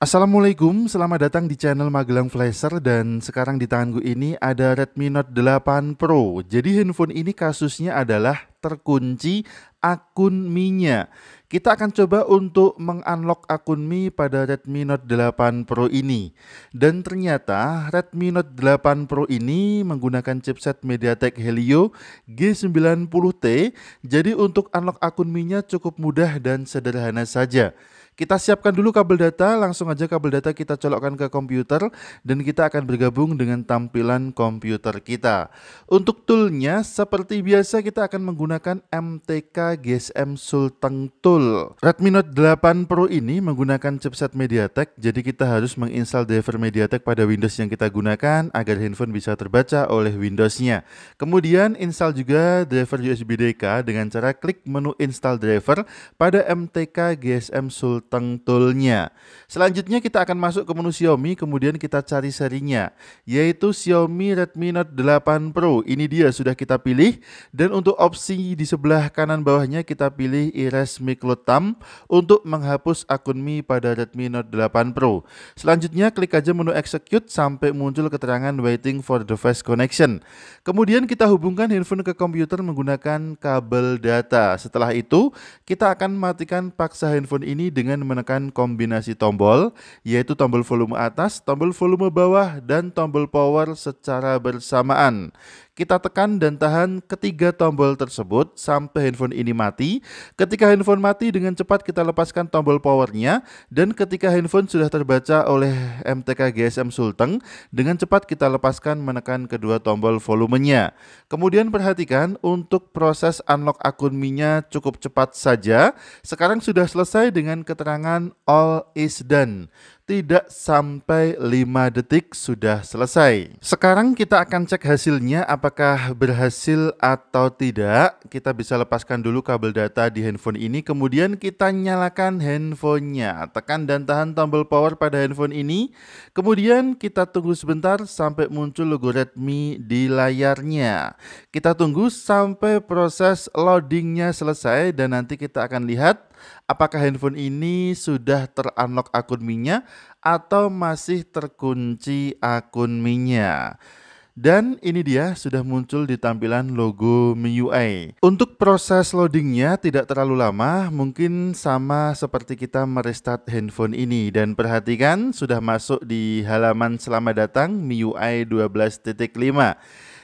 Assalamualaikum, selamat datang di channel Magelang Flasher dan sekarang di tanganku ini ada Redmi Note 8 Pro. Jadi handphone ini kasusnya adalah terkunci akun Mi-nya. Kita akan coba untuk mengunlock akun Mi pada Redmi Note 8 Pro ini. Dan ternyata Redmi Note 8 Pro ini menggunakan chipset MediaTek Helio G90T. Jadi untuk unlock akun Mi-nya cukup mudah dan sederhana saja. Kita siapkan dulu kabel data, langsung aja kabel data kita colokkan ke komputer dan kita akan bergabung dengan tampilan komputer kita. Untuk toolnya seperti biasa kita akan menggunakan MTK GSM Sultan Tool Betul. Redmi Note 8 Pro ini menggunakan chipset MediaTek, jadi kita harus menginstal driver MediaTek pada Windows yang kita gunakan agar handphone bisa terbaca oleh Windowsnya. Kemudian install juga driver USB DK dengan cara klik menu install driver pada MTK GSM Sultan Toolnya. Selanjutnya kita akan masuk ke menu Xiaomi, kemudian kita cari serinya, yaitu Xiaomi Redmi Note 8 Pro. Ini dia sudah kita pilih dan untuk opsi di sebelah kanan bawahnya kita pilih Erase Micro Tam untuk menghapus akun Mi pada Redmi Note 8 Pro. Selanjutnya klik aja menu execute sampai muncul keterangan waiting for device connection. Kemudian kita hubungkan handphone ke komputer menggunakan kabel data. Setelah itu kita akan matikan paksa handphone ini dengan menekan kombinasi tombol yaitu tombol volume atas, tombol volume bawah, dan tombol power secara bersamaan. Kita tekan dan tahan ketiga tombol tersebut sampai handphone ini mati. Ketika handphone mati dengan cepat kita lepaskan tombol powernya dan ketika handphone sudah terbaca oleh MTK GSM Sulteng dengan cepat kita lepaskan menekan kedua tombol volumenya. Kemudian perhatikan untuk proses unlock akun mi cukup cepat saja. Sekarang sudah selesai dengan keterangan all is done tidak sampai 5 detik sudah selesai. Sekarang kita akan cek hasilnya apakah berhasil atau tidak. Kita bisa lepaskan dulu kabel data di handphone ini, kemudian kita nyalakan handphonenya. Tekan dan tahan tombol power pada handphone ini, kemudian kita tunggu sebentar sampai muncul logo Redmi di layarnya. Kita tunggu sampai proses loadingnya selesai dan nanti kita akan lihat Apakah handphone ini sudah terunlock akun Minya atau masih terkunci akun Minya. Dan ini dia sudah muncul di tampilan logo MIUI. Untuk proses loadingnya tidak terlalu lama, mungkin sama seperti kita merestart handphone ini. Dan perhatikan sudah masuk di halaman selamat datang MIUI 12.5.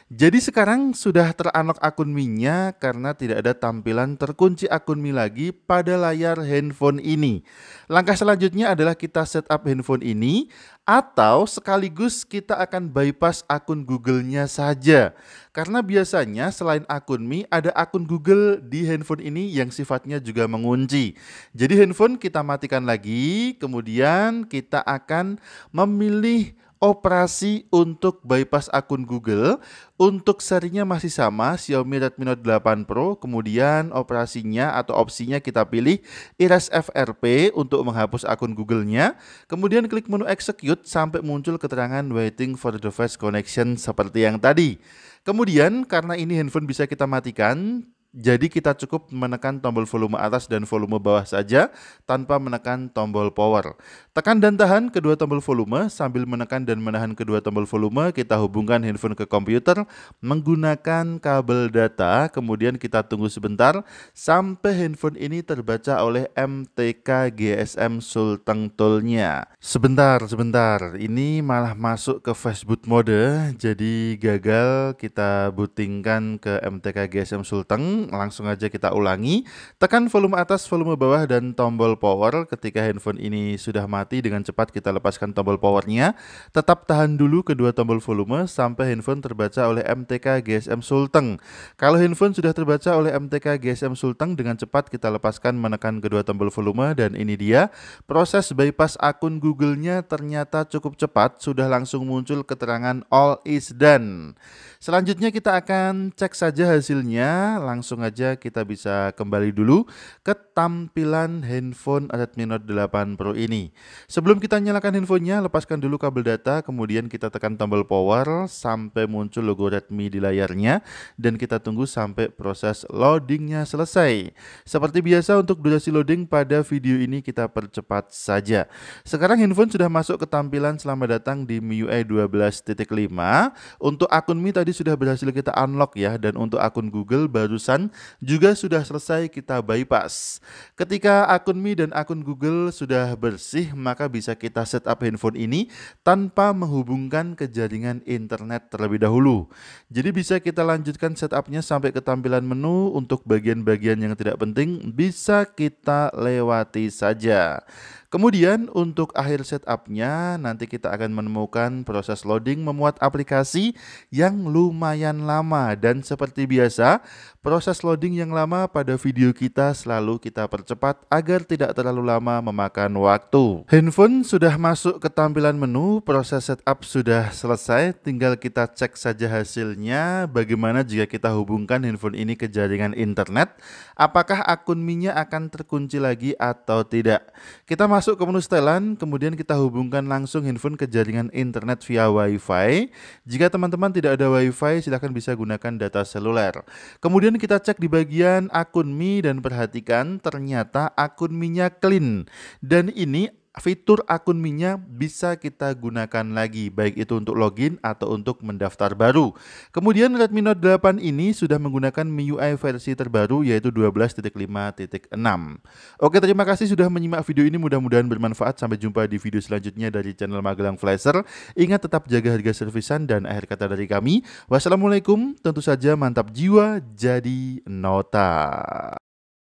Jadi sekarang sudah teranlock akun Mi-nya karena tidak ada tampilan terkunci akun Mi lagi pada layar handphone ini. Langkah selanjutnya adalah kita setup handphone ini atau sekaligus kita akan bypass akun Google-nya saja. Karena biasanya selain akun Mi ada akun Google di handphone ini yang sifatnya juga mengunci. Jadi handphone kita matikan lagi, kemudian kita akan memilih operasi untuk bypass akun Google. Untuk serinya masih sama Xiaomi Redmi Note 8 Pro, kemudian operasinya atau opsinya kita pilih Iras FRP untuk menghapus akun Google-nya. Kemudian klik menu execute sampai muncul keterangan waiting for the device connection seperti yang tadi. Kemudian karena ini handphone bisa kita matikan, jadi kita cukup menekan tombol volume atas dan volume bawah saja tanpa menekan tombol power. Tekan dan tahan kedua tombol volume sambil menekan dan menahan kedua tombol volume kita hubungkan handphone ke komputer menggunakan kabel data kemudian kita tunggu sebentar sampai handphone ini terbaca oleh MTK GSM Sultan Tolnya. Sebentar, sebentar. Ini malah masuk ke fastboot mode jadi gagal kita bootingkan ke MTK GSM Sultan. Langsung aja kita ulangi. Tekan volume atas, volume bawah, dan tombol power. Ketika handphone ini sudah mati, dengan cepat kita lepaskan tombol powernya. Tetap tahan dulu kedua tombol volume sampai handphone terbaca oleh MTK GSM Sulteng. Kalau handphone sudah terbaca oleh MTK GSM Sulteng, dengan cepat kita lepaskan menekan kedua tombol volume. Dan ini dia, proses bypass akun Google-nya ternyata cukup cepat. Sudah langsung muncul keterangan all is done. Selanjutnya kita akan cek saja hasilnya langsung langsung aja kita bisa kembali dulu ke tampilan handphone Redmi Note 8 Pro ini. Sebelum kita nyalakan handphonenya, lepaskan dulu kabel data, kemudian kita tekan tombol power sampai muncul logo Redmi di layarnya, dan kita tunggu sampai proses loadingnya selesai. Seperti biasa untuk durasi loading pada video ini kita percepat saja. Sekarang handphone sudah masuk ke tampilan selamat datang di MIUI 12.5. Untuk akun Mi tadi sudah berhasil kita unlock ya, dan untuk akun Google barusan Tuhan juga sudah selesai kita bypass. Ketika akun Mi dan akun Google sudah bersih, maka bisa kita setup handphone ini tanpa menghubungkan ke jaringan internet terlebih dahulu. Jadi bisa kita lanjutkan setupnya sampai ke tampilan menu untuk bagian-bagian yang tidak penting bisa kita lewati saja. Kemudian untuk akhir setupnya nanti kita akan menemukan proses loading memuat aplikasi yang lumayan lama dan seperti biasa proses loading yang lama pada video kita selalu kita percepat agar tidak terlalu lama memakan waktu. Handphone sudah masuk ke tampilan menu, proses setup sudah selesai, tinggal kita cek saja hasilnya bagaimana jika kita hubungkan handphone ini ke jaringan internet, apakah akun mi akan terkunci lagi atau tidak. Kita masuk ke menu setelan, kemudian kita hubungkan langsung handphone ke jaringan internet via WiFi. Jika teman-teman tidak ada WiFi, silahkan bisa gunakan data seluler. Kemudian kita cek di bagian akun Mi dan perhatikan ternyata akun Mi-nya clean. Dan ini fitur akun MINYA bisa kita gunakan lagi, baik itu untuk login atau untuk mendaftar baru. Kemudian Redmi Note 8 ini sudah menggunakan MIUI versi terbaru yaitu 12.5.6. Oke, terima kasih sudah menyimak video ini, mudah-mudahan bermanfaat. Sampai jumpa di video selanjutnya dari channel Magelang Flasher. Ingat tetap jaga harga servisan dan akhir kata dari kami. Wassalamualaikum, tentu saja mantap jiwa jadi nota.